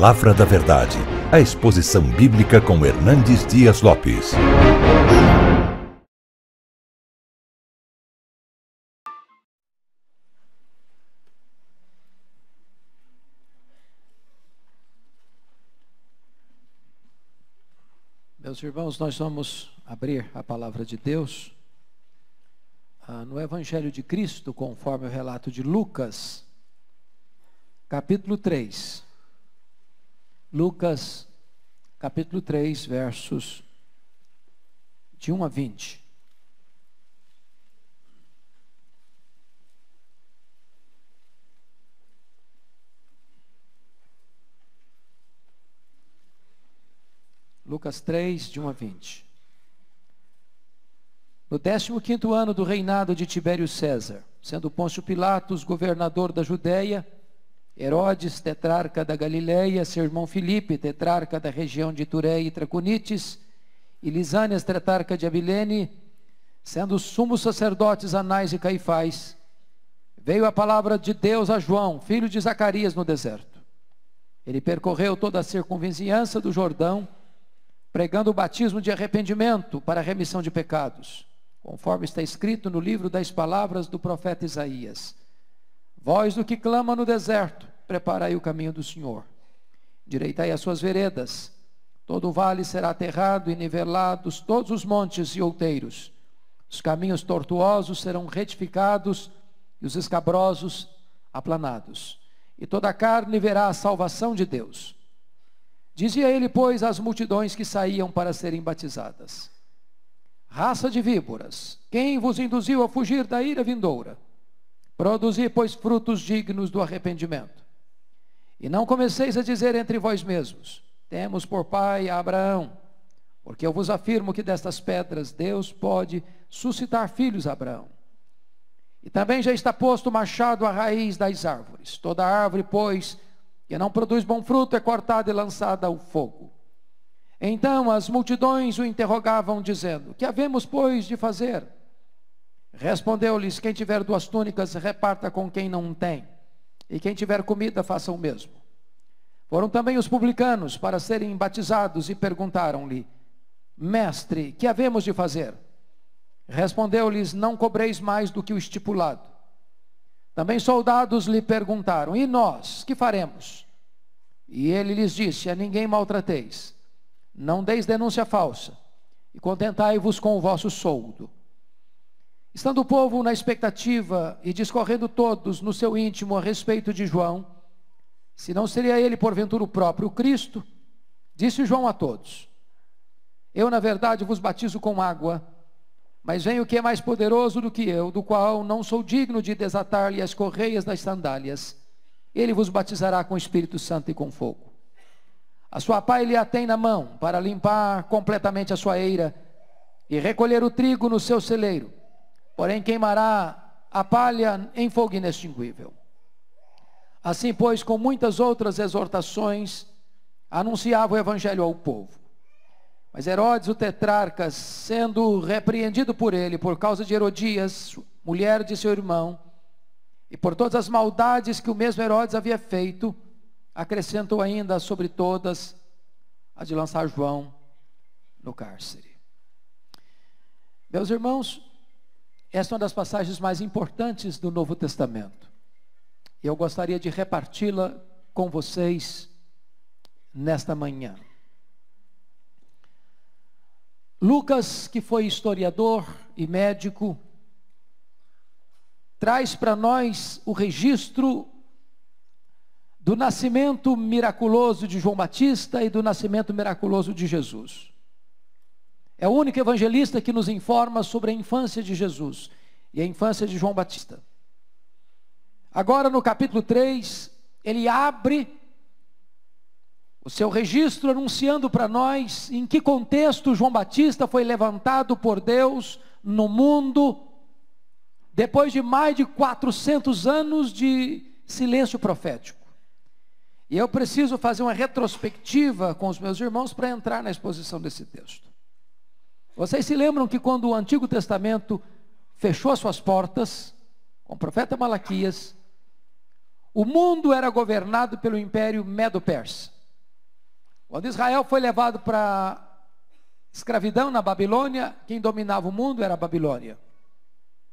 Palavra da Verdade, a exposição bíblica com Hernandes Dias Lopes. Meus irmãos, nós vamos abrir a palavra de Deus ah, no Evangelho de Cristo, conforme o relato de Lucas, capítulo 3. Lucas capítulo 3, versos de 1 a 20. Lucas 3, de 1 a 20. No 15 ano do reinado de Tibério César, sendo Pôncio Pilatos governador da Judéia, Herodes, tetrarca da Galileia, seu irmão Filipe, tetrarca da região de Turéia e Traconites, e Lisânias, tetrarca de Abilene, sendo sumos sacerdotes Anás e Caifás, veio a palavra de Deus a João, filho de Zacarias, no deserto. Ele percorreu toda a circunvizinhança do Jordão, pregando o batismo de arrependimento para a remissão de pecados, conforme está escrito no livro das palavras do profeta Isaías. Voz do que clama no deserto, preparai o caminho do Senhor. Direitai as suas veredas. Todo o vale será aterrado e nivelados todos os montes e outeiros. Os caminhos tortuosos serão retificados e os escabrosos aplanados. E toda a carne verá a salvação de Deus. Dizia ele, pois, às multidões que saíam para serem batizadas: Raça de víboras, quem vos induziu a fugir da ira vindoura? Produzi, pois, frutos dignos do arrependimento. E não comeceis a dizer entre vós mesmos: Temos por pai a Abraão. Porque eu vos afirmo que destas pedras Deus pode suscitar filhos a Abraão. E também já está posto o machado à raiz das árvores. Toda árvore, pois, que não produz bom fruto é cortada e lançada ao fogo. Então as multidões o interrogavam, dizendo: Que havemos, pois, de fazer? Respondeu-lhes: Quem tiver duas túnicas, reparta com quem não tem, e quem tiver comida, faça o mesmo. Foram também os publicanos para serem batizados e perguntaram-lhe: Mestre, que havemos de fazer? Respondeu-lhes: Não cobreis mais do que o estipulado. Também soldados lhe perguntaram: E nós, que faremos? E ele lhes disse: A ninguém maltrateis, não deis denúncia falsa, e contentai-vos com o vosso soldo. Estando o povo na expectativa e discorrendo todos no seu íntimo a respeito de João, se não seria ele porventura o próprio Cristo, disse João a todos: Eu, na verdade, vos batizo com água, mas vem o que é mais poderoso do que eu, do qual não sou digno de desatar-lhe as correias das sandálias. Ele vos batizará com o Espírito Santo e com fogo. A sua pá ele a tem na mão para limpar completamente a sua eira e recolher o trigo no seu celeiro porém queimará a palha em fogo inextinguível. Assim, pois, com muitas outras exortações, anunciava o evangelho ao povo. Mas Herodes, o tetrarca, sendo repreendido por ele por causa de Herodias, mulher de seu irmão, e por todas as maldades que o mesmo Herodes havia feito, acrescentou ainda sobre todas a de lançar João no cárcere. Meus irmãos, esta é uma das passagens mais importantes do Novo Testamento. E eu gostaria de reparti-la com vocês nesta manhã. Lucas, que foi historiador e médico, traz para nós o registro do nascimento miraculoso de João Batista e do nascimento miraculoso de Jesus. É o único evangelista que nos informa sobre a infância de Jesus e a infância de João Batista. Agora, no capítulo 3, ele abre o seu registro anunciando para nós em que contexto João Batista foi levantado por Deus no mundo, depois de mais de 400 anos de silêncio profético. E eu preciso fazer uma retrospectiva com os meus irmãos para entrar na exposição desse texto. Vocês se lembram que quando o Antigo Testamento fechou as suas portas, com o profeta Malaquias, o mundo era governado pelo império Medo-Persa. Quando Israel foi levado para escravidão na Babilônia, quem dominava o mundo era a Babilônia.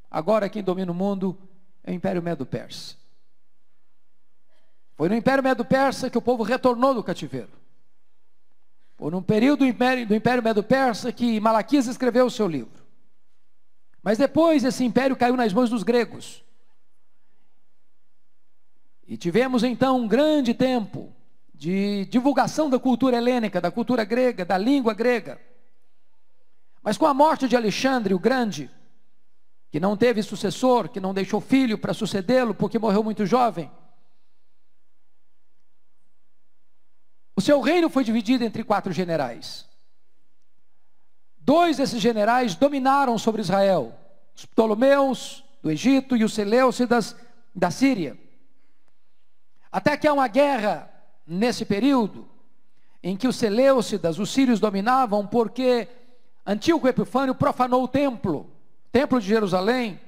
Agora quem domina o mundo é o Império Medo-Persa. Foi no Império Medo-Persa que o povo retornou do cativeiro. Ou num período do Império, do Império Medo-Persa que Malaquias escreveu o seu livro. Mas depois esse império caiu nas mãos dos gregos. E tivemos então um grande tempo de divulgação da cultura helênica, da cultura grega, da língua grega. Mas com a morte de Alexandre o Grande, que não teve sucessor, que não deixou filho para sucedê-lo porque morreu muito jovem, O seu reino foi dividido entre quatro generais. Dois desses generais dominaram sobre Israel: os Ptolomeus do Egito e os Seleucidas da Síria. Até que há uma guerra nesse período em que os Seleucidas, os sírios dominavam porque Antíoco Epifânio profanou o templo, o templo de Jerusalém,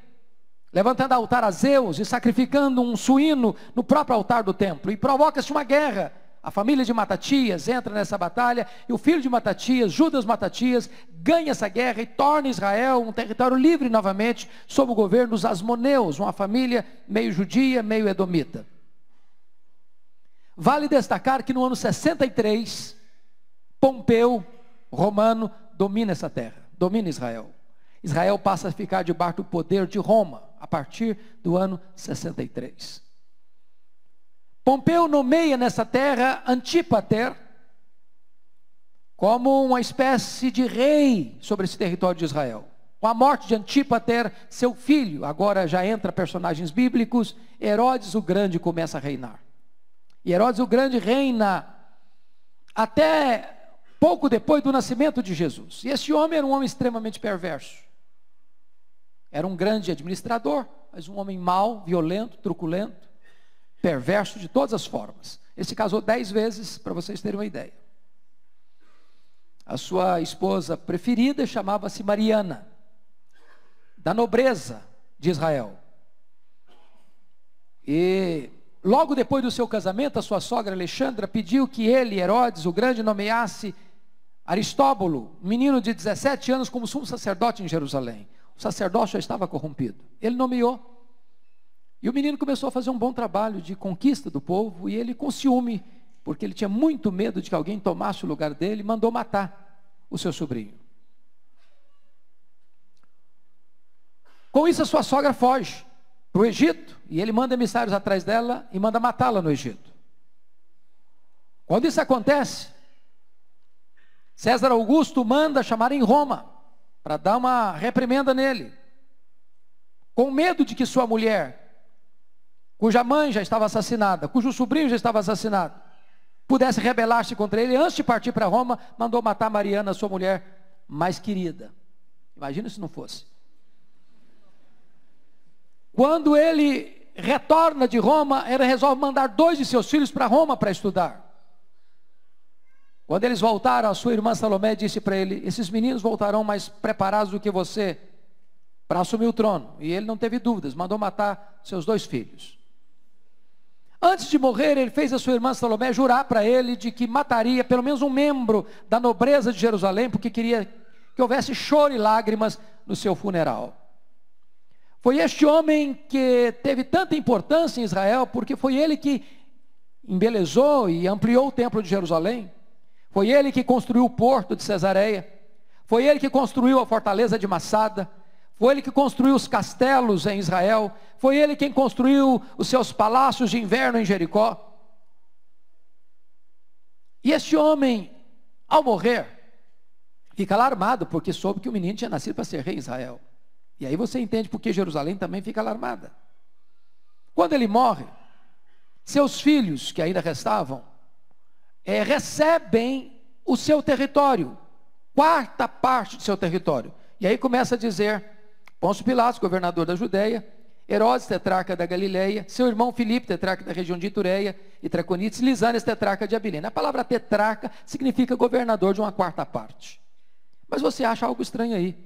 levantando altar a Zeus e sacrificando um suíno no próprio altar do templo e provoca-se uma guerra a família de Matatias entra nessa batalha e o filho de Matatias, Judas Matatias, ganha essa guerra e torna Israel um território livre novamente sob o governo dos Asmoneus, uma família meio judia, meio edomita. Vale destacar que no ano 63, Pompeu, romano, domina essa terra, domina Israel. Israel passa a ficar debaixo do poder de Roma a partir do ano 63. Pompeu nomeia nessa terra Antípater como uma espécie de rei sobre esse território de Israel. Com a morte de Antípater, seu filho, agora já entra personagens bíblicos, Herodes o Grande começa a reinar. E Herodes o Grande reina até pouco depois do nascimento de Jesus. E esse homem era um homem extremamente perverso. Era um grande administrador, mas um homem mau, violento, truculento perverso de todas as formas. Ele se casou dez vezes, para vocês terem uma ideia. A sua esposa preferida chamava-se Mariana, da nobreza de Israel. E logo depois do seu casamento, a sua sogra Alexandra pediu que ele, Herodes, o grande, nomeasse Aristóbulo, menino de 17 anos, como sumo sacerdote em Jerusalém. O sacerdócio já estava corrompido. Ele nomeou e o menino começou a fazer um bom trabalho de conquista do povo, e ele, com ciúme, porque ele tinha muito medo de que alguém tomasse o lugar dele, mandou matar o seu sobrinho. Com isso, a sua sogra foge para o Egito, e ele manda emissários atrás dela e manda matá-la no Egito. Quando isso acontece, César Augusto manda chamar em Roma para dar uma reprimenda nele, com medo de que sua mulher cuja mãe já estava assassinada, cujo sobrinho já estava assassinado, pudesse rebelar-se contra ele, antes de partir para Roma, mandou matar Mariana, sua mulher mais querida. Imagina se não fosse. Quando ele retorna de Roma, ele resolve mandar dois de seus filhos para Roma para estudar. Quando eles voltaram, a sua irmã Salomé disse para ele: Esses meninos voltarão mais preparados do que você para assumir o trono. E ele não teve dúvidas, mandou matar seus dois filhos. Antes de morrer, ele fez a sua irmã Salomé jurar para ele de que mataria pelo menos um membro da nobreza de Jerusalém, porque queria que houvesse choro e lágrimas no seu funeral. Foi este homem que teve tanta importância em Israel, porque foi ele que embelezou e ampliou o templo de Jerusalém. Foi ele que construiu o porto de Cesareia. Foi ele que construiu a fortaleza de Massada. Foi ele que construiu os castelos em Israel. Foi ele quem construiu os seus palácios de inverno em Jericó. E este homem, ao morrer, fica alarmado, porque soube que o menino tinha nascido para ser rei em Israel. E aí você entende porque Jerusalém também fica alarmada. Quando ele morre, seus filhos, que ainda restavam, é, recebem o seu território, quarta parte do seu território. E aí começa a dizer Pôncio Pilatos, governador da Judéia, Herodes, tetraca da Galileia, seu irmão Filipe, tetraca da região de Itureia e Traconites, Lisanes, tetraca de Abilene. A palavra tetraca significa governador de uma quarta parte. Mas você acha algo estranho aí.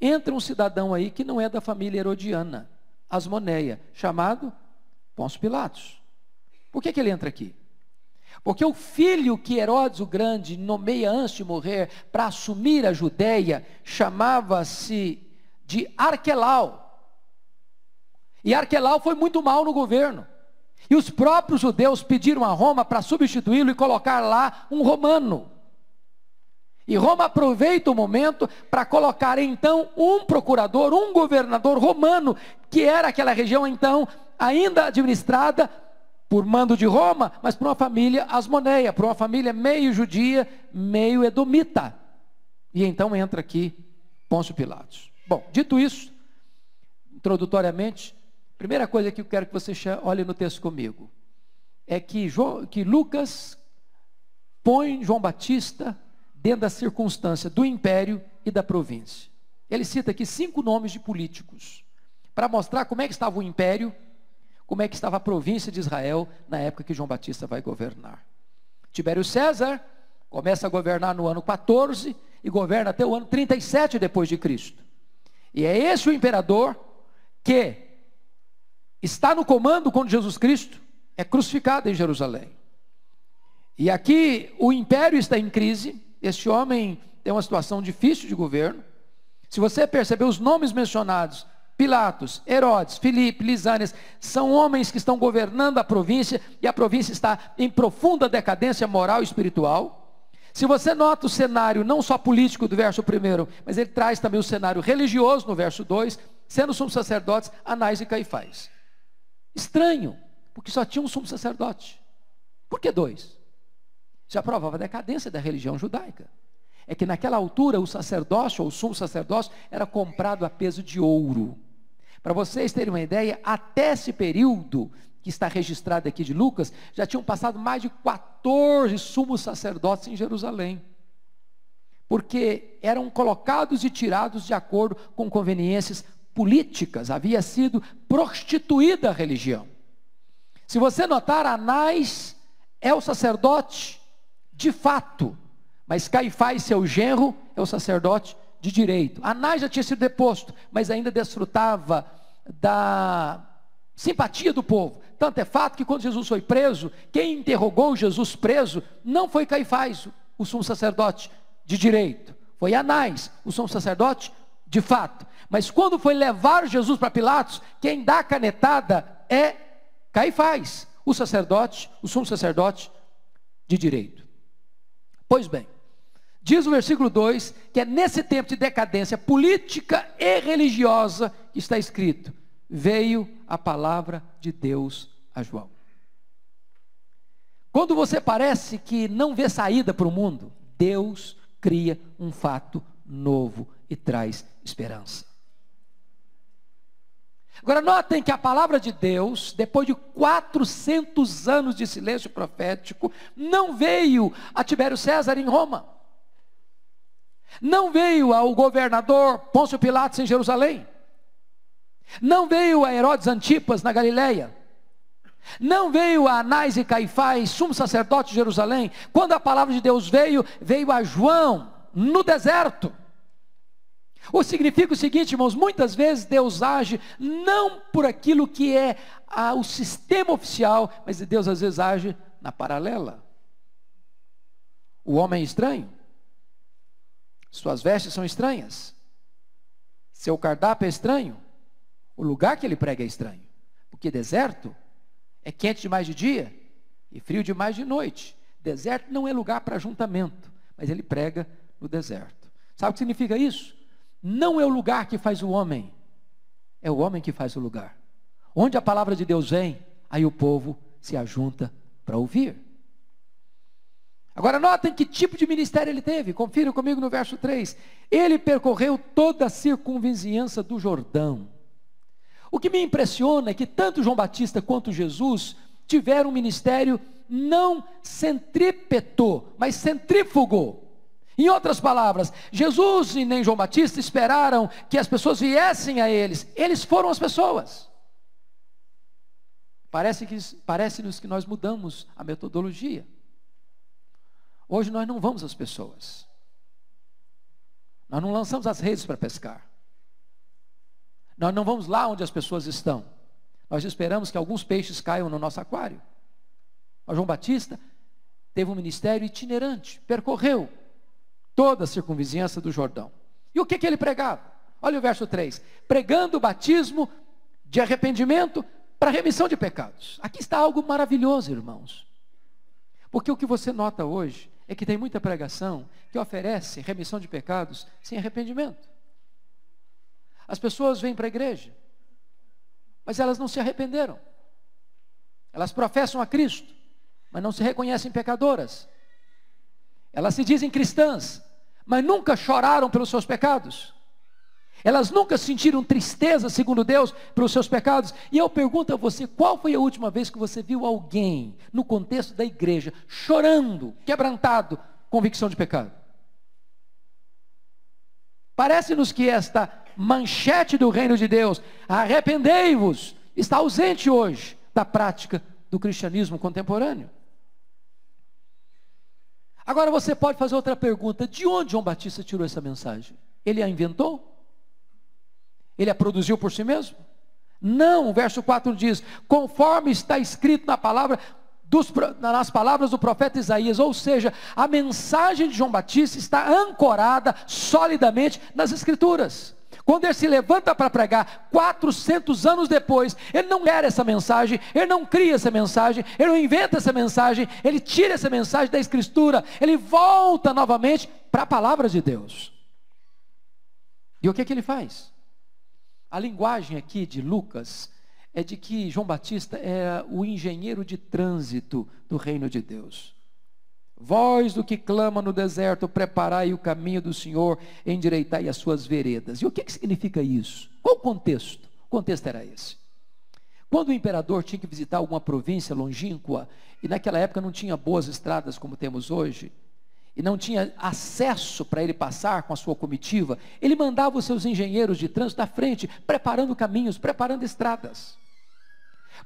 Entra um cidadão aí que não é da família herodiana, Asmoneia, chamado Pôncio Pilatos. Por que, que ele entra aqui? Porque o filho que Herodes o Grande nomeia antes de morrer para assumir a Judéia chamava-se de Arquelau. E Arquelau foi muito mal no governo. E os próprios judeus pediram a Roma para substituí-lo e colocar lá um romano. E Roma aproveita o momento para colocar então um procurador, um governador romano, que era aquela região então ainda administrada por mando de Roma, mas por uma família asmoneia, por uma família meio judia, meio edomita. E então entra aqui Pôncio Pilatos. Bom, dito isso, introdutoriamente, primeira coisa que eu quero que você olhe no texto comigo é que, João, que Lucas põe João Batista dentro da circunstância do império e da província. Ele cita aqui cinco nomes de políticos, para mostrar como é que estava o império, como é que estava a província de Israel na época que João Batista vai governar. Tibério César começa a governar no ano 14 e governa até o ano 37 depois de Cristo. E é esse o imperador que está no comando quando Jesus Cristo é crucificado em Jerusalém. E aqui o império está em crise, este homem tem uma situação difícil de governo. Se você perceber os nomes mencionados, Pilatos, Herodes, Filipe, Lisânias, são homens que estão governando a província e a província está em profunda decadência moral e espiritual. Se você nota o cenário não só político do verso 1, mas ele traz também o cenário religioso no verso 2, sendo sumos sacerdotes Anás e Caifás. Estranho, porque só tinha um sumo sacerdote. Por que dois? Já provava a decadência da religião judaica. É que naquela altura o sacerdócio ou o sumo sacerdócio era comprado a peso de ouro. Para vocês terem uma ideia, até esse período que está registrado aqui de Lucas, já tinham passado mais de 14 sumos sacerdotes em Jerusalém. Porque eram colocados e tirados de acordo com conveniências políticas, havia sido prostituída a religião. Se você notar, Anás é o sacerdote de fato, mas Caifás, seu genro, é o sacerdote de direito. Anás já tinha sido deposto, mas ainda desfrutava da simpatia do povo. Tanto é fato que quando Jesus foi preso, quem interrogou Jesus preso não foi Caifás, o sumo sacerdote de direito, foi Anás, o sumo sacerdote de fato. Mas quando foi levar Jesus para Pilatos, quem dá a canetada é Caifás, o sacerdote, o sumo sacerdote de direito. Pois bem, diz o versículo 2 que é nesse tempo de decadência política e religiosa que está escrito veio a palavra de Deus a João. Quando você parece que não vê saída para o mundo, Deus cria um fato novo e traz esperança. Agora notem que a palavra de Deus, depois de 400 anos de silêncio profético, não veio a Tibério César em Roma. Não veio ao governador Pôncio Pilatos em Jerusalém. Não veio a Herodes Antipas na Galileia. Não veio a Anás e Caifás, sumo sacerdote de Jerusalém. Quando a palavra de Deus veio, veio a João no deserto. O significa o seguinte, irmãos, muitas vezes Deus age não por aquilo que é a, o sistema oficial, mas Deus às vezes age na paralela. O homem é estranho. Suas vestes são estranhas. Seu cardápio é estranho. O lugar que ele prega é estranho, porque deserto é quente demais de dia e frio demais de noite. Deserto não é lugar para ajuntamento, mas ele prega no deserto. Sabe o que significa isso? Não é o lugar que faz o homem, é o homem que faz o lugar. Onde a palavra de Deus vem, aí o povo se ajunta para ouvir. Agora notem que tipo de ministério ele teve. Confira comigo no verso 3. Ele percorreu toda a circunvizinhança do Jordão o que me impressiona é que tanto João Batista quanto Jesus tiveram um ministério não centrípeto, mas centrífugo. Em outras palavras, Jesus e nem João Batista esperaram que as pessoas viessem a eles, eles foram as pessoas. Parece-nos que, parece que nós mudamos a metodologia. Hoje nós não vamos às pessoas, nós não lançamos as redes para pescar. Nós não vamos lá onde as pessoas estão. Nós esperamos que alguns peixes caiam no nosso aquário. Mas João Batista teve um ministério itinerante, percorreu toda a circunvizinhança do Jordão. E o que, que ele pregava? Olha o verso 3: pregando o batismo de arrependimento para remissão de pecados. Aqui está algo maravilhoso, irmãos. Porque o que você nota hoje é que tem muita pregação que oferece remissão de pecados sem arrependimento. As pessoas vêm para a igreja, mas elas não se arrependeram. Elas professam a Cristo, mas não se reconhecem pecadoras. Elas se dizem cristãs, mas nunca choraram pelos seus pecados. Elas nunca sentiram tristeza, segundo Deus, pelos seus pecados. E eu pergunto a você: qual foi a última vez que você viu alguém, no contexto da igreja, chorando, quebrantado, convicção de pecado? Parece-nos que esta manchete do reino de Deus, arrependei-vos, está ausente hoje da prática do cristianismo contemporâneo. Agora você pode fazer outra pergunta: de onde João Batista tirou essa mensagem? Ele a inventou? Ele a produziu por si mesmo? Não, o verso 4 diz: conforme está escrito na palavra, dos, nas palavras do profeta Isaías, ou seja, a mensagem de João Batista está ancorada solidamente nas Escrituras. Quando ele se levanta para pregar, 400 anos depois, ele não era essa mensagem, ele não cria essa mensagem, ele não inventa essa mensagem, ele tira essa mensagem da Escritura, ele volta novamente para a palavra de Deus. E o que, é que ele faz? A linguagem aqui de Lucas é de que João Batista era é o engenheiro de trânsito do reino de Deus. Voz do que clama no deserto, preparai o caminho do Senhor, endireitai as suas veredas. E o que, que significa isso? Qual o contexto? O contexto era esse. Quando o imperador tinha que visitar alguma província longínqua, e naquela época não tinha boas estradas como temos hoje, e não tinha acesso para ele passar com a sua comitiva, ele mandava os seus engenheiros de trânsito à frente, preparando caminhos, preparando estradas.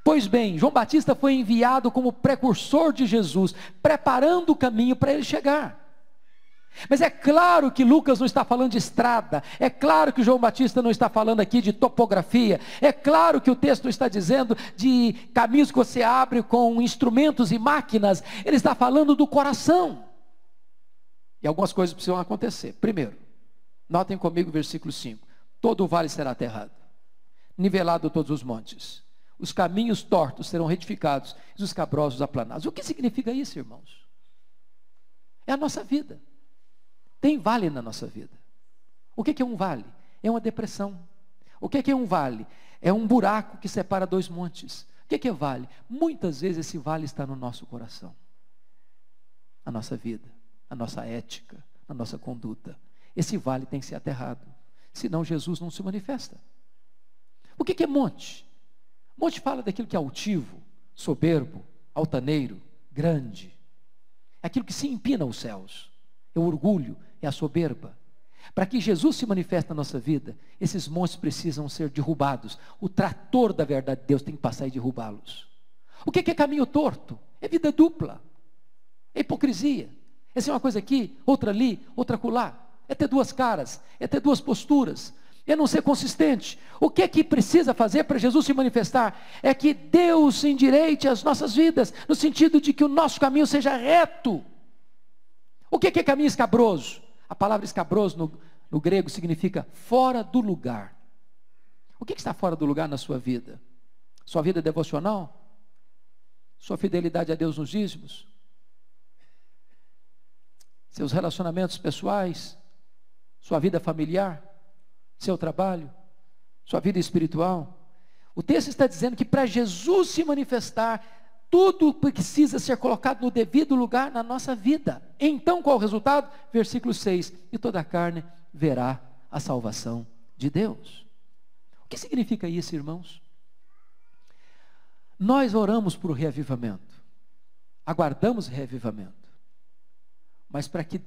Pois bem, João Batista foi enviado como precursor de Jesus, preparando o caminho para ele chegar. Mas é claro que Lucas não está falando de estrada, é claro que João Batista não está falando aqui de topografia, é claro que o texto está dizendo de caminhos que você abre com instrumentos e máquinas, ele está falando do coração. E algumas coisas precisam acontecer. Primeiro, notem comigo o versículo 5: todo o vale será aterrado, nivelado todos os montes os caminhos tortos serão retificados e os escabrosos aplanados. O que significa isso, irmãos? É a nossa vida. Tem vale na nossa vida. O que é um vale? É uma depressão. O que é um vale? É um buraco que separa dois montes. O que é vale? Muitas vezes esse vale está no nosso coração, a nossa vida, a nossa ética, a nossa conduta. Esse vale tem que ser aterrado, senão Jesus não se manifesta. O que é monte? Monte fala daquilo que é altivo, soberbo, altaneiro, grande. É aquilo que se empina aos céus. É o orgulho, é a soberba. Para que Jesus se manifeste na nossa vida, esses montes precisam ser derrubados. O trator da verdade de Deus tem que passar e derrubá-los. O que é, é caminho torto? É vida dupla. É hipocrisia. Essa é uma coisa aqui, outra ali, outra acolá. É ter duas caras, é ter duas posturas eu não ser consistente. O que é que precisa fazer para Jesus se manifestar? É que Deus endireite as nossas vidas, no sentido de que o nosso caminho seja reto. O que é, que é caminho escabroso? A palavra escabroso no, no grego significa fora do lugar. O que, é que está fora do lugar na sua vida? Sua vida devocional? Sua fidelidade a Deus nos dízimos? Seus relacionamentos pessoais? Sua vida familiar? seu trabalho, sua vida espiritual. O texto está dizendo que para Jesus se manifestar, tudo precisa ser colocado no devido lugar na nossa vida. Então qual o resultado? Versículo 6: E toda a carne verá a salvação de Deus. O que significa isso, irmãos? Nós oramos por reavivamento, aguardamos reavivamento, mas para que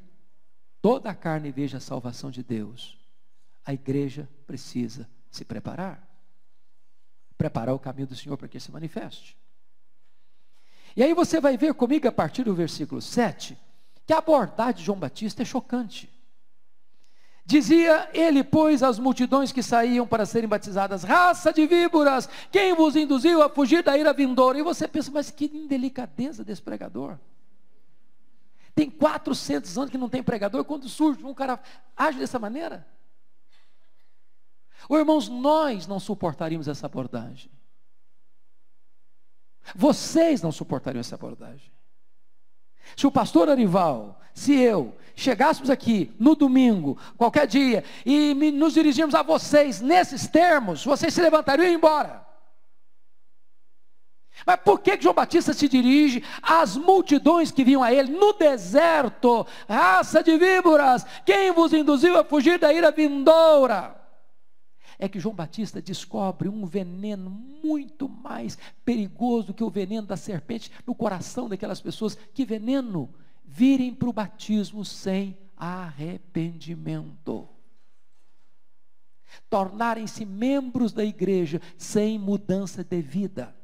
toda a carne veja a salvação de Deus, a igreja precisa se preparar. Preparar o caminho do Senhor para que se manifeste. E aí você vai ver comigo a partir do versículo 7 que a abordagem de João Batista é chocante. Dizia ele, pois, às multidões que saíam para serem batizadas: raça de víboras, quem vos induziu a fugir da ira vindoura? E você pensa, mas que indelicadeza desse pregador. Tem 400 anos que não tem pregador, quando surge um cara age dessa maneira? Ou irmãos, nós não suportaríamos essa abordagem. Vocês não suportariam essa abordagem. Se o pastor Arival, se eu, chegássemos aqui no domingo, qualquer dia, e nos dirigirmos a vocês nesses termos, vocês se levantariam e iam embora. Mas por que João Batista se dirige às multidões que vinham a ele no deserto? Raça de víboras, quem vos induziu a fugir da ira vindoura? é que João Batista descobre um veneno muito mais perigoso que o veneno da serpente no coração daquelas pessoas. Que veneno? Virem para o batismo sem arrependimento. Tornarem-se membros da igreja sem mudança de vida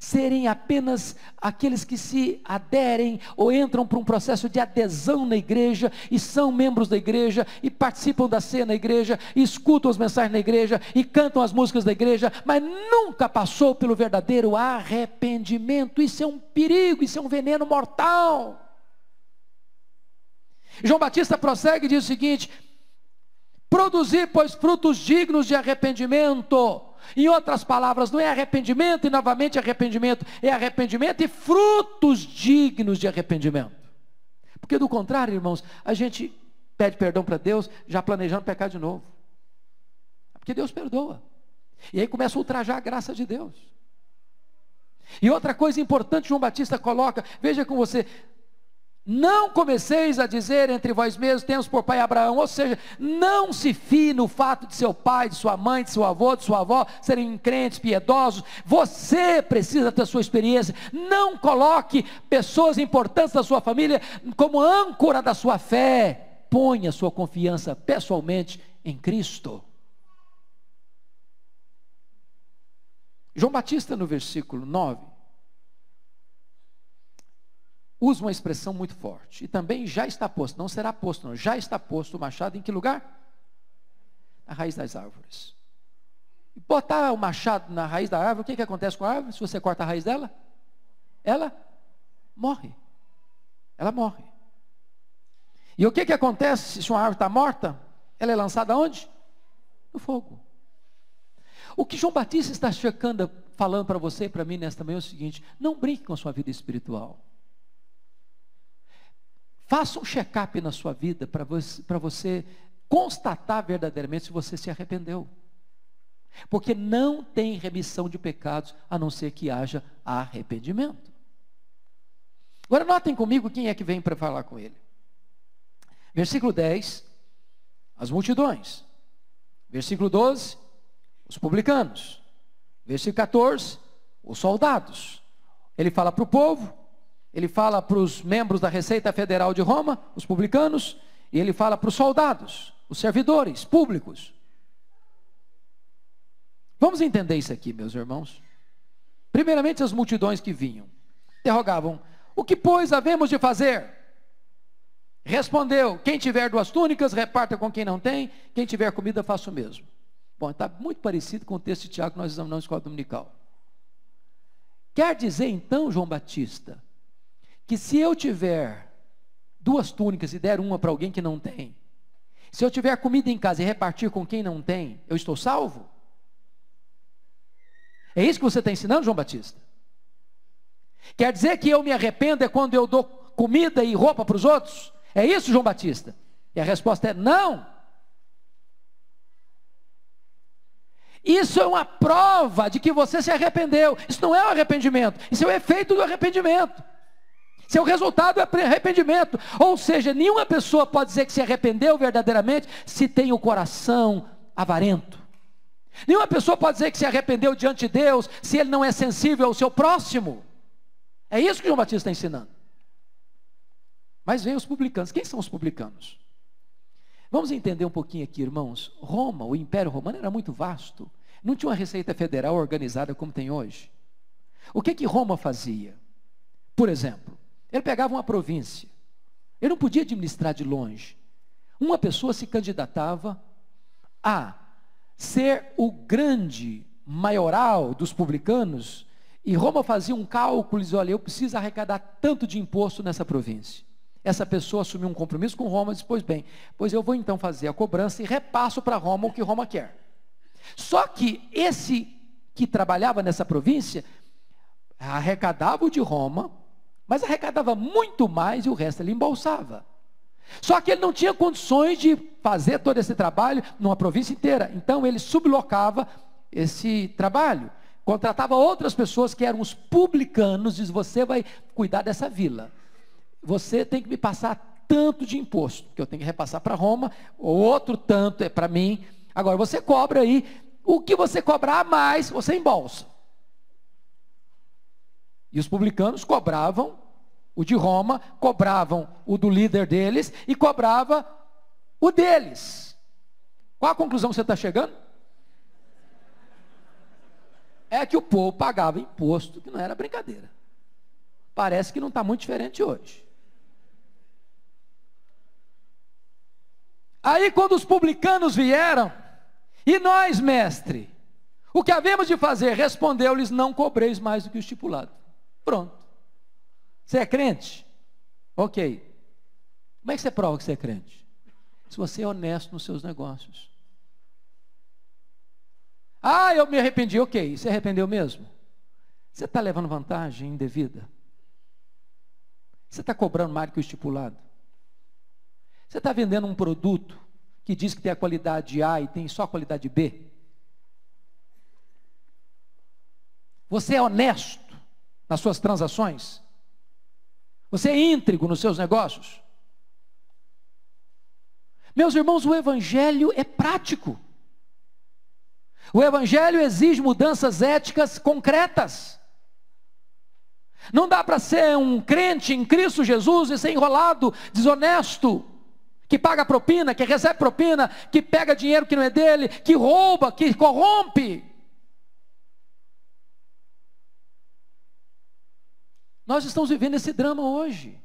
serem apenas aqueles que se aderem ou entram para um processo de adesão na igreja e são membros da igreja e participam da ceia na igreja, e escutam as mensagens na igreja e cantam as músicas da igreja, mas nunca passou pelo verdadeiro arrependimento. Isso é um perigo, isso é um veneno mortal. João Batista prossegue e diz o seguinte: produzir, pois, frutos dignos de arrependimento em outras palavras, não é arrependimento e novamente arrependimento, é arrependimento e frutos dignos de arrependimento. Porque do contrário, irmãos, a gente pede perdão para Deus já planejando pecar de novo. Porque Deus perdoa. E aí começa a ultrajar a graça de Deus. E outra coisa importante João Batista coloca, veja com você, não comeceis a dizer entre vós mesmos, temos por pai Abraão, ou seja, não se fie no fato de seu pai, de sua mãe, de seu avô, de sua avó serem crentes, piedosos, você precisa ter sua experiência, não coloque pessoas importantes da sua família como âncora da sua fé, ponha sua confiança pessoalmente em Cristo. João Batista no versículo 9, usa uma expressão muito forte. E também já está posto, não será posto, não, já está posto o machado em que lugar? Na raiz das árvores. E botar o machado na raiz da árvore, o que, que acontece com a árvore? Se você corta a raiz dela, ela morre. Ela morre. E o que, que acontece se uma árvore está morta? Ela é lançada aonde? No fogo. O que João Batista está checando, falando para você e para mim nesta manhã é o seguinte: não brinque com a sua vida espiritual. Faça um check-up na sua vida para você, constatar verdadeiramente se você se arrependeu. Porque não tem remissão de pecados a não ser que haja arrependimento. Agora notem comigo quem é que vem para falar com ele. Versículo 10, as multidões. Versículo 12, os publicanos. Versículo 14, os soldados. Ele fala para o povo, ele fala para os membros da Receita Federal de Roma, os publicanos, e ele fala para os soldados, os servidores públicos. Vamos entender isso aqui, meus irmãos. Primeiramente, as multidões que vinham interrogavam: O que, pois, havemos de fazer? Respondeu: Quem tiver duas túnicas, reparta com quem não tem, quem tiver comida, faça o mesmo. Bom, está muito parecido com o texto de Tiago que nós usamos na escola dominical. Quer dizer então, João Batista, que se eu tiver duas túnicas e der uma para alguém que não tem, se eu tiver comida em casa e repartir com quem não tem, eu estou salvo? É isso que você está ensinando, João Batista? Quer dizer que eu me arrependo é quando eu dou comida e roupa para os outros? É isso, João Batista? E a resposta é não. Isso é uma prova de que você se arrependeu. Isso não é o um arrependimento, isso é o um efeito do arrependimento. Seu resultado é arrependimento. Ou seja, nenhuma pessoa pode dizer que se arrependeu verdadeiramente se tem o coração avarento. Nenhuma pessoa pode dizer que se arrependeu diante de Deus se ele não é sensível ao seu próximo. É isso que João Batista está ensinando. Mas vem os publicanos. Quem são os publicanos? Vamos entender um pouquinho aqui, irmãos. Roma, o Império Romano era muito vasto. Não tinha uma Receita Federal organizada como tem hoje. O que que Roma fazia? Por exemplo, ele pegava uma província. Ele não podia administrar de longe. Uma pessoa se candidatava a ser o grande maioral dos publicanos e Roma fazia um cálculo e dizia, olha, eu preciso arrecadar tanto de imposto nessa província. Essa pessoa assumiu um compromisso com Roma e disse, pois bem, pois eu vou então fazer a cobrança e repasso para Roma o que Roma quer. Só que esse que trabalhava nessa província arrecadava o de Roma, mas arrecadava muito mais e o resto ele embolsava. Só que ele não tinha condições de fazer todo esse trabalho numa província inteira. Então ele sublocava esse trabalho, contratava outras pessoas que eram os publicanos, diz: "Você vai cuidar dessa vila. Você tem que me passar tanto de imposto, que eu tenho que repassar para Roma, outro tanto é para mim. Agora você cobra aí, o que você cobrar mais, você embolsa. E os publicanos cobravam o de Roma, cobravam o do líder deles e cobrava o deles. Qual a conclusão que você está chegando? É que o povo pagava imposto, que não era brincadeira. Parece que não está muito diferente hoje. Aí, quando os publicanos vieram, e nós, mestre, o que havemos de fazer? Respondeu-lhes: Não cobreis mais do que o estipulado. Pronto. Você é crente? Ok. Como é que você prova que você é crente? Se você é honesto nos seus negócios. Ah, eu me arrependi. Ok, você arrependeu mesmo? Você está levando vantagem indevida? Você está cobrando mais do que o estipulado? Você está vendendo um produto que diz que tem a qualidade A e tem só a qualidade B? Você é honesto? nas suas transações? Você é íntrigo nos seus negócios? Meus irmãos, o Evangelho é prático. O Evangelho exige mudanças éticas concretas. Não dá para ser um crente em Cristo Jesus e ser enrolado, desonesto, que paga propina, que recebe propina, que pega dinheiro que não é dele, que rouba, que corrompe. Nós estamos vivendo esse drama hoje.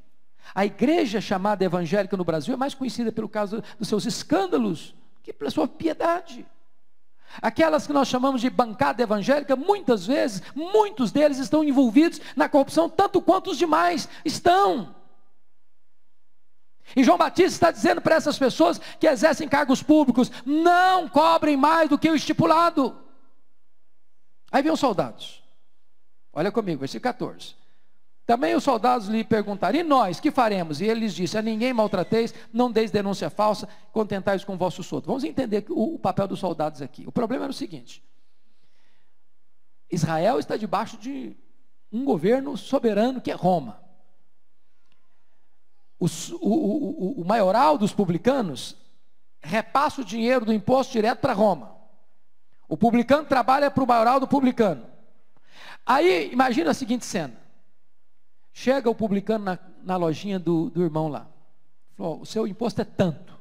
A igreja chamada evangélica no Brasil é mais conhecida pelo caso dos seus escândalos que pela sua piedade. Aquelas que nós chamamos de bancada evangélica, muitas vezes, muitos deles estão envolvidos na corrupção, tanto quanto os demais estão. E João Batista está dizendo para essas pessoas que exercem cargos públicos: não cobrem mais do que o estipulado. Aí vêm os soldados. Olha comigo, versículo 14. Também os soldados lhe perguntaram: E nós, que faremos? E ele lhes disse: A ninguém maltrateis, não deis denúncia falsa, contentai-os com o vosso soldo. Vamos entender o, o papel dos soldados aqui. O problema era o seguinte: Israel está debaixo de um governo soberano que é Roma. O, o, o, o maioral dos publicanos repassa o dinheiro do imposto direto para Roma. O publicano trabalha para o maioral do publicano. Aí, imagina a seguinte cena. Chega o publicano na, na lojinha do, do irmão lá. Falou, o seu imposto é tanto.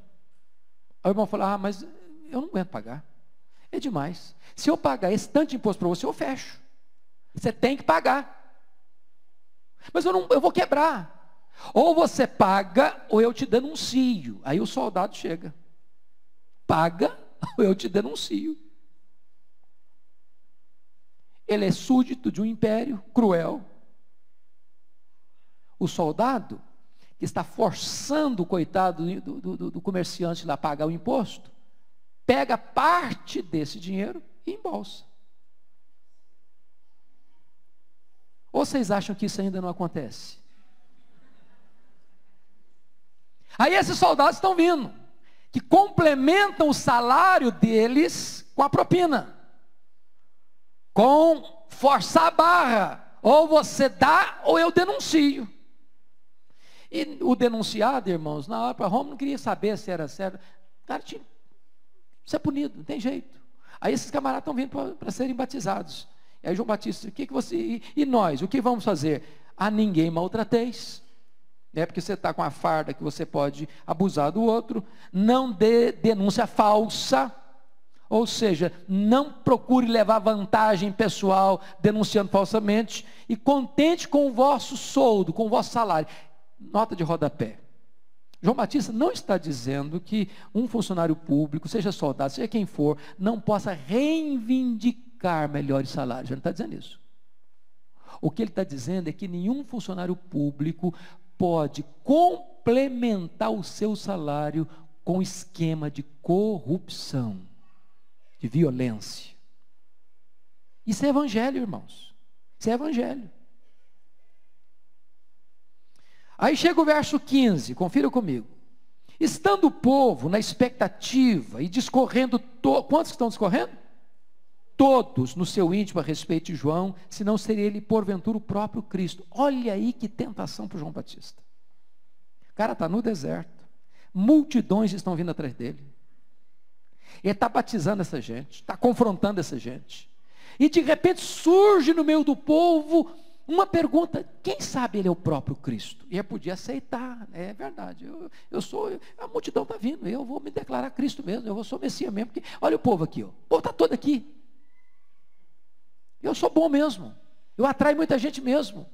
Aí o irmão falou, ah, mas eu não aguento pagar. É demais. Se eu pagar esse tanto de imposto para você, eu fecho. Você tem que pagar. Mas eu, não, eu vou quebrar. Ou você paga, ou eu te denuncio. Aí o soldado chega. Paga, ou eu te denuncio. Ele é súdito de um império cruel, o soldado, que está forçando o coitado do, do, do comerciante lá a pagar o imposto, pega parte desse dinheiro e embolsa. Ou vocês acham que isso ainda não acontece? Aí esses soldados estão vindo, que complementam o salário deles com a propina, com forçar a barra, ou você dá ou eu denuncio. E o denunciado, irmãos, na hora para Roma não queria saber se era certo. O cara tinha. Isso é punido, não tem jeito. Aí esses camaradas estão vindo para serem batizados. E aí João Batista, o que, que você. E, e nós, o que vamos fazer? A ah, ninguém maltrateis. Né? Porque você está com a farda que você pode abusar do outro. Não dê denúncia falsa. Ou seja, não procure levar vantagem pessoal denunciando falsamente e contente com o vosso soldo, com o vosso salário nota de rodapé. João Batista não está dizendo que um funcionário público, seja soldado, seja quem for, não possa reivindicar melhores salários. Ele não está dizendo isso. O que ele está dizendo é que nenhum funcionário público pode complementar o seu salário com esquema de corrupção, de violência. Isso é evangelho, irmãos. Isso é evangelho. Aí chega o verso 15, confira comigo. Estando o povo na expectativa e discorrendo, to... quantos estão discorrendo? Todos no seu íntimo a respeito de João, se não seria ele porventura o próprio Cristo. Olha aí que tentação para João Batista. O cara está no deserto, multidões estão vindo atrás dele. Ele está batizando essa gente, está confrontando essa gente. E de repente surge no meio do povo uma pergunta, quem sabe ele é o próprio Cristo? E eu é, podia aceitar, né? é verdade. Eu, eu sou, a multidão está vindo, eu vou me declarar Cristo mesmo, eu sou Messias mesmo. Porque, olha o povo aqui, ó. o povo está todo aqui. Eu sou bom mesmo. Eu atraio muita gente mesmo.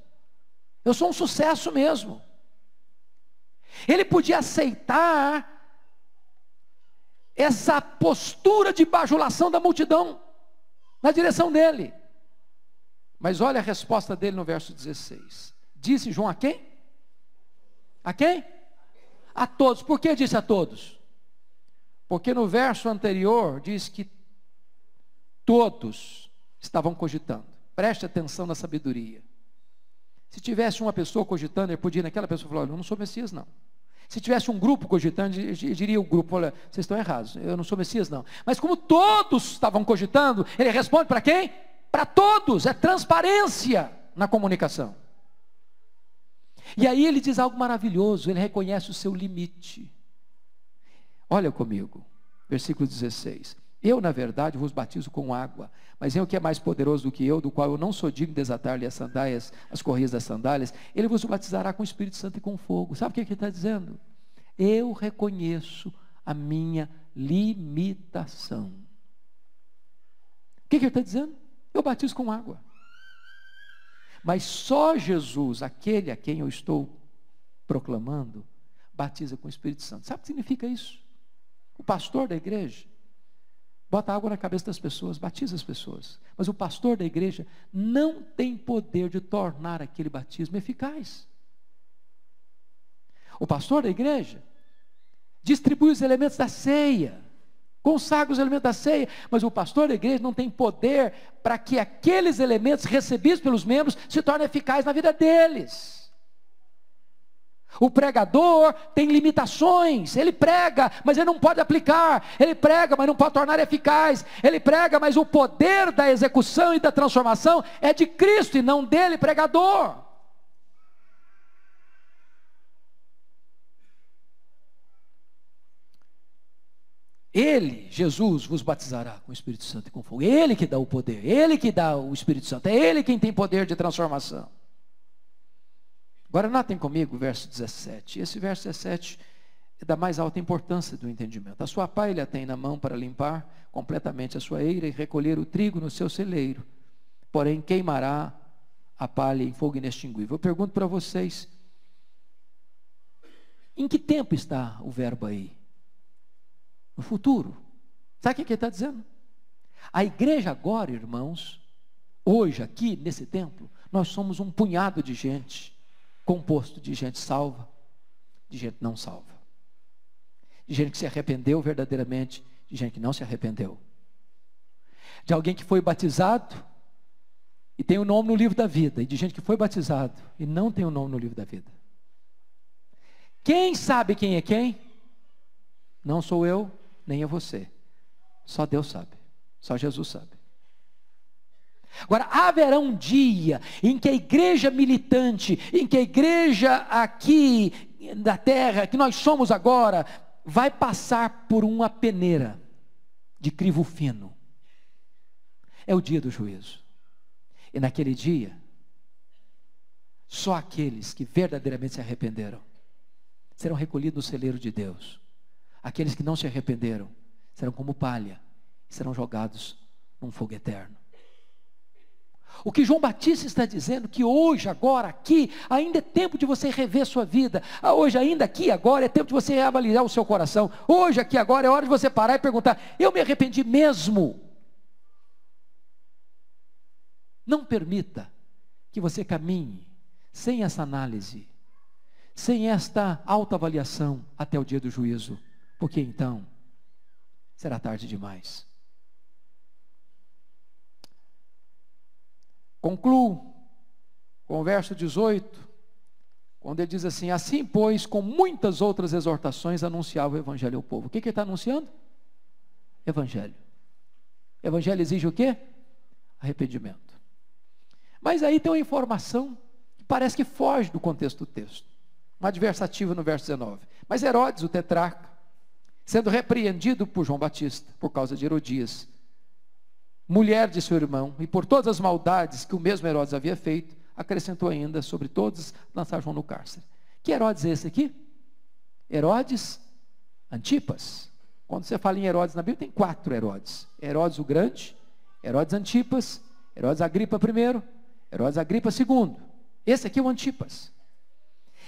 Eu sou um sucesso mesmo. Ele podia aceitar essa postura de bajulação da multidão na direção dele. Mas olha a resposta dele no verso 16. Disse João a quem? A quem? A todos. Por que disse a todos? Porque no verso anterior diz que todos estavam cogitando. Preste atenção na sabedoria. Se tivesse uma pessoa cogitando, ele podia naquela pessoa falar: Olha, eu não sou Messias, não. Se tivesse um grupo cogitando, eu diria o grupo: Olha, vocês estão errados, eu não sou Messias, não. Mas como todos estavam cogitando, ele responde para quem? para todos, é transparência na comunicação. E aí ele diz algo maravilhoso, ele reconhece o seu limite. Olha comigo, versículo 16. Eu, na verdade, vos batizo com água, mas em o que é mais poderoso do que eu, do qual eu não sou digno de desatar-lhe as sandálias, as correias das sandálias, ele vos batizará com o Espírito Santo e com fogo. Sabe o que ele está dizendo? Eu reconheço a minha limitação. O que, que ele está dizendo? Eu batizo com água. Mas só Jesus, aquele a quem eu estou proclamando, batiza com o Espírito Santo. Sabe o que significa isso? O pastor da igreja bota água na cabeça das pessoas, batiza as pessoas. Mas o pastor da igreja não tem poder de tornar aquele batismo eficaz. O pastor da igreja distribui os elementos da ceia consagra os elementos da ceia, mas o pastor da igreja não tem poder para que aqueles elementos recebidos pelos membros se tornem eficazes na vida deles. O pregador tem limitações, ele prega, mas ele não pode aplicar, ele prega, mas não pode tornar eficaz, ele prega, mas o poder da execução e da transformação é de Cristo e não dele, pregador. Ele, Jesus, vos batizará com o Espírito Santo e com fogo. Ele que dá o poder, ele que dá o Espírito Santo, é ele quem tem poder de transformação. Agora notem comigo o verso 17. Esse verso 17 é da mais alta importância do entendimento. A sua palha tem na mão para limpar completamente a sua eira e recolher o trigo no seu celeiro, porém queimará a palha em fogo inextinguível. Eu pergunto para vocês: em que tempo está o verbo aí? no futuro. Sabe o que ele está dizendo? A igreja agora, irmãos, hoje aqui nesse templo, nós somos um punhado de gente, composto de gente salva, de gente não salva, de gente que se arrependeu verdadeiramente, de gente que não se arrependeu, de alguém que foi batizado e tem o nome no livro da vida, e de gente que foi batizado e não tem o nome no livro da vida. Quem sabe quem é quem? Não sou eu, nem a você. Só Deus sabe. Só Jesus sabe. Agora, haverá um dia em que a igreja militante, em que a igreja aqui da terra, que nós somos agora, vai passar por uma peneira de crivo fino. É o dia do juízo. E naquele dia, só aqueles que verdadeiramente se arrependeram serão recolhidos no celeiro de Deus. Aqueles que não se arrependeram serão como palha e serão jogados num fogo eterno. O que João Batista está dizendo que hoje, agora, aqui, ainda é tempo de você rever sua vida. Ah, hoje, ainda aqui, agora, é tempo de você reavaliar o seu coração. Hoje, aqui, agora, é hora de você parar e perguntar: eu me arrependi mesmo? Não permita que você caminhe sem essa análise, sem esta autoavaliação até o dia do juízo porque então será tarde demais. Concluo com o verso 18, quando ele diz assim: Assim, pois, com muitas outras exortações, anunciava o Evangelho ao povo. O que, que ele está anunciando? Evangelho. Evangelho exige o quê? Arrependimento. Mas aí tem uma informação que parece que foge do contexto do texto. Uma adversativa no verso 19. Mas Herodes, o tetrarca, sendo repreendido por João Batista, por causa de Herodias, mulher de seu irmão, e por todas as maldades que o mesmo Herodes havia feito, acrescentou ainda sobre todos lançar João no cárcere. Que Herodes é esse aqui? Herodes Antipas. Quando você fala em Herodes na Bíblia, tem quatro Herodes: Herodes o Grande, Herodes Antipas, Herodes Agripa I, Herodes Agripa II. Esse aqui é o Antipas.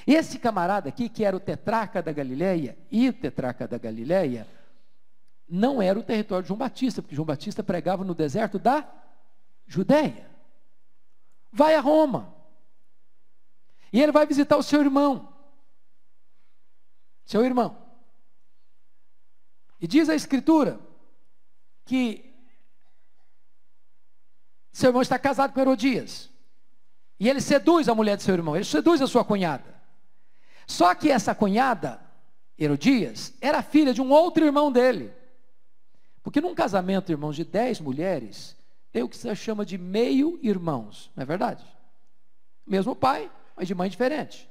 Esse camarada aqui, que era o tetrarca da Galileia e o tetrarca da Galileia, não era o território de João Batista, porque João Batista pregava no deserto da Judéia. Vai a Roma. E ele vai visitar o seu irmão. Seu irmão. E diz a Escritura que seu irmão está casado com Herodias. E ele seduz a mulher de seu irmão, ele seduz a sua cunhada. Só que essa cunhada, Herodias, era filha de um outro irmão dele. Porque num casamento, irmãos, de dez mulheres, tem o que se chama de meio-irmãos, não é verdade? Mesmo pai, mas de mãe diferente.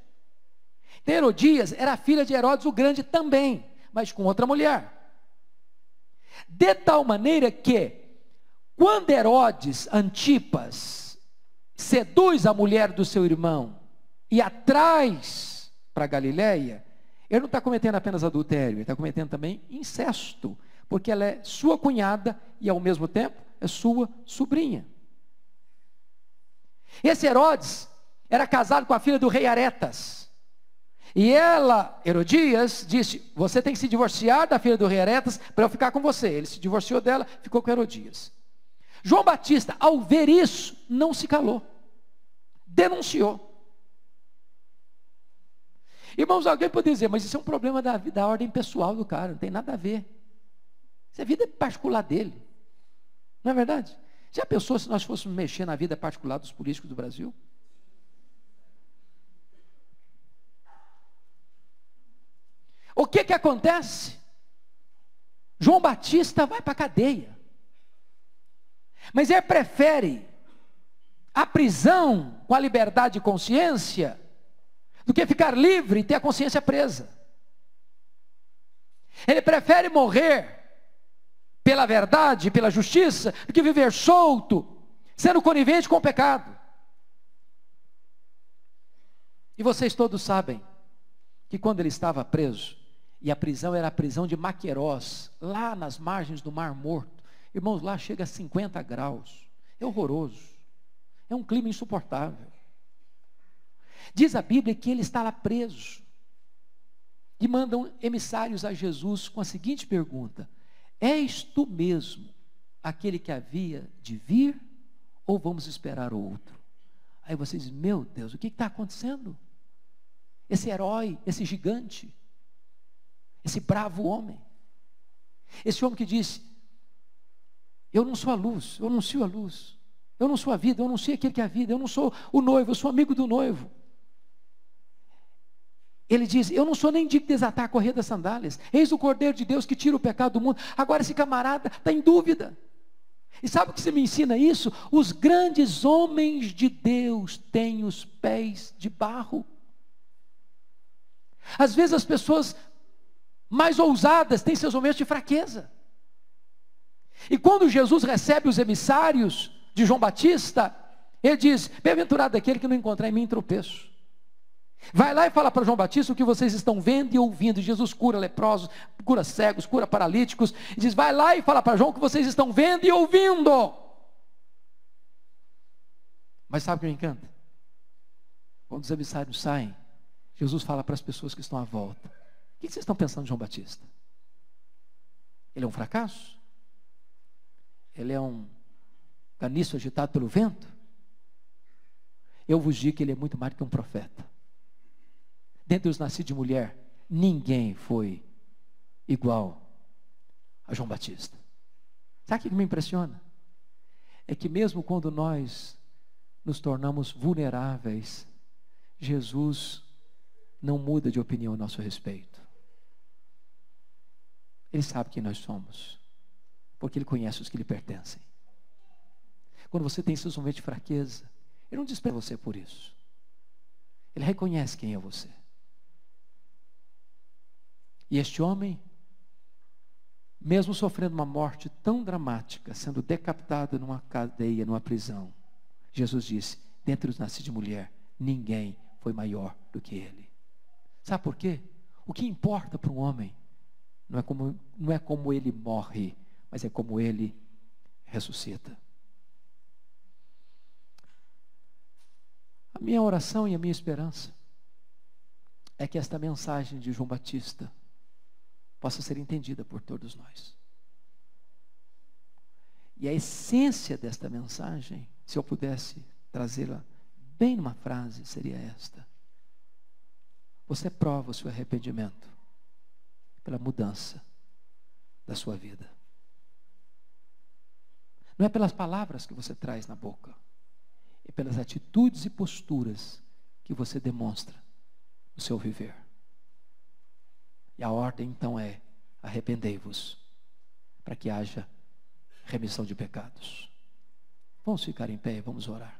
Então, Herodias era filha de Herodes o Grande também, mas com outra mulher. De tal maneira que, quando Herodes Antipas seduz a mulher do seu irmão e atrás para Galiléia, ele não está cometendo apenas adultério, ele está cometendo também incesto, porque ela é sua cunhada e ao mesmo tempo é sua sobrinha. Esse Herodes era casado com a filha do rei Aretas. E ela, Herodias, disse: Você tem que se divorciar da filha do rei Aretas para eu ficar com você. Ele se divorciou dela, ficou com Herodias. João Batista, ao ver isso, não se calou, denunciou. Irmãos, alguém pode dizer, mas isso é um problema da, da ordem pessoal do cara, não tem nada a ver. Isso é vida particular dele. Não é verdade? Já pensou se nós fôssemos mexer na vida particular dos políticos do Brasil? O que que acontece? João Batista vai para a cadeia. Mas ele prefere a prisão com a liberdade de consciência do que ficar livre e ter a consciência presa. Ele prefere morrer pela verdade, pela justiça, do que viver solto, sendo conivente com o pecado. E vocês todos sabem que quando ele estava preso, e a prisão era a prisão de Maqueros, lá nas margens do Mar Morto, irmãos, lá chega a 50 graus, é horroroso, é um clima insuportável. Diz a Bíblia que ele está lá preso. E mandam emissários a Jesus com a seguinte pergunta: És tu mesmo aquele que havia de vir ou vamos esperar outro? Aí você diz: Meu Deus, o que está acontecendo? Esse herói, esse gigante, esse bravo homem, esse homem que disse: Eu não sou a luz, eu não sou a luz, eu não sou a vida, eu não sei aquele que é a vida, eu não sou o noivo, eu sou amigo do noivo. Ele diz: Eu não sou nem digno de desatar a correia das sandálias. Eis o Cordeiro de Deus que tira o pecado do mundo. Agora esse camarada está em dúvida. E sabe o que você me ensina isso? Os grandes homens de Deus têm os pés de barro. Às vezes as pessoas mais ousadas têm seus momentos de fraqueza. E quando Jesus recebe os emissários de João Batista, ele diz: Bem-aventurado aquele que não encontrar em mim tropeço. Vai lá e fala para João Batista o que vocês estão vendo e ouvindo. Jesus cura leprosos, cura cegos, cura paralíticos. E diz: vai lá e fala para João o que vocês estão vendo e ouvindo. Mas sabe o que me encanta? Quando os emissários saem, Jesus fala para as pessoas que estão à volta: o que vocês estão pensando de João Batista? Ele é um fracasso? Ele é um caniço agitado pelo vento? Eu vos digo que ele é muito mais do que um profeta dentro os nascidos de mulher, ninguém foi igual a João Batista. Sabe o que me impressiona? É que mesmo quando nós nos tornamos vulneráveis, Jesus não muda de opinião a nosso respeito. Ele sabe quem nós somos, porque ele conhece os que lhe pertencem. Quando você tem seus momentos de fraqueza, ele não despreza você por isso. Ele reconhece quem é você. E este homem, mesmo sofrendo uma morte tão dramática, sendo decapitado numa cadeia, numa prisão, Jesus disse: dentre os nascidos de mulher, ninguém foi maior do que ele. Sabe por quê? O que importa para um homem não é, como, não é como ele morre, mas é como ele ressuscita. A minha oração e a minha esperança é que esta mensagem de João Batista possa ser entendida por todos nós. E a essência desta mensagem, se eu pudesse trazê-la bem numa frase, seria esta: Você prova o seu arrependimento pela mudança da sua vida. Não é pelas palavras que você traz na boca, é pelas atitudes e posturas que você demonstra no seu viver. E a ordem então é: arrependei-vos, para que haja remissão de pecados. Vamos ficar em pé e vamos orar.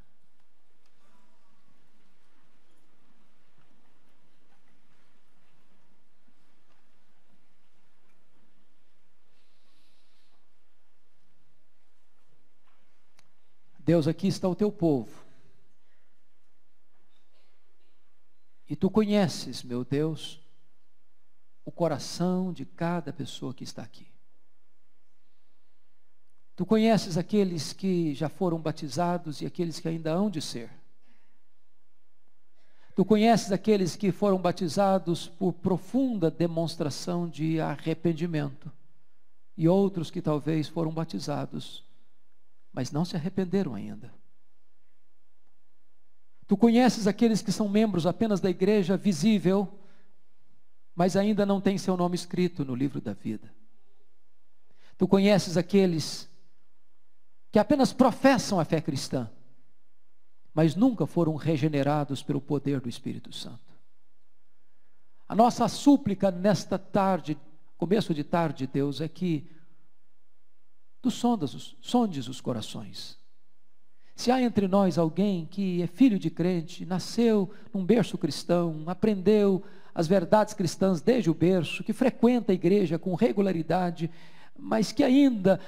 Deus, aqui está o teu povo. E tu conheces, meu Deus, o coração de cada pessoa que está aqui. Tu conheces aqueles que já foram batizados e aqueles que ainda hão de ser. Tu conheces aqueles que foram batizados por profunda demonstração de arrependimento e outros que talvez foram batizados, mas não se arrependeram ainda. Tu conheces aqueles que são membros apenas da igreja visível, mas ainda não tem seu nome escrito no livro da vida. Tu conheces aqueles que apenas professam a fé cristã, mas nunca foram regenerados pelo poder do Espírito Santo. A nossa súplica nesta tarde, começo de tarde, Deus, é que tu sondas os, sondes os corações. Se há entre nós alguém que é filho de crente, nasceu num berço cristão, aprendeu as verdades cristãs desde o berço, que frequenta a igreja com regularidade, mas que ainda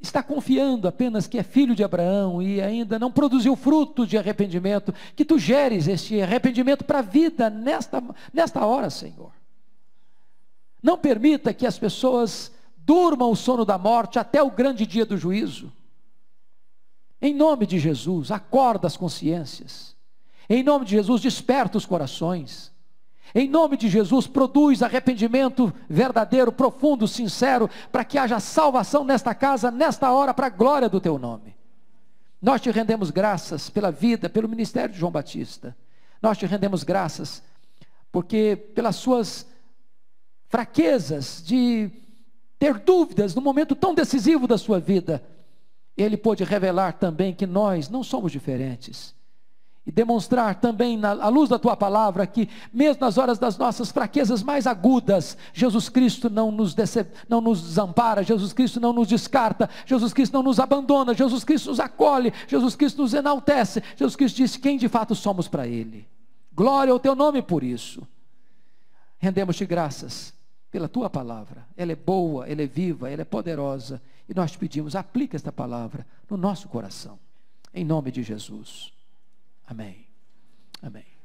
está confiando apenas que é filho de Abraão e ainda não produziu fruto de arrependimento, que tu geres este arrependimento para a vida nesta, nesta hora, Senhor. Não permita que as pessoas durmam o sono da morte até o grande dia do juízo. Em nome de Jesus, acorda as consciências. Em nome de Jesus, desperta os corações. Em nome de Jesus, produz arrependimento verdadeiro, profundo, sincero, para que haja salvação nesta casa, nesta hora, para a glória do teu nome. Nós te rendemos graças pela vida, pelo ministério de João Batista. Nós te rendemos graças porque pelas suas fraquezas de ter dúvidas no momento tão decisivo da sua vida, ele pôde revelar também que nós não somos diferentes e demonstrar também, na, à luz da tua palavra, que mesmo nas horas das nossas fraquezas mais agudas, Jesus Cristo não nos, dece, não nos desampara, Jesus Cristo não nos descarta, Jesus Cristo não nos abandona, Jesus Cristo nos acolhe, Jesus Cristo nos enaltece, Jesus Cristo diz quem de fato somos para Ele. Glória ao teu nome por isso. Rendemos-te graças pela tua palavra, ela é boa, ela é viva, ela é poderosa, e nós te pedimos, aplica esta palavra no nosso coração, em nome de Jesus. Amém. Amém.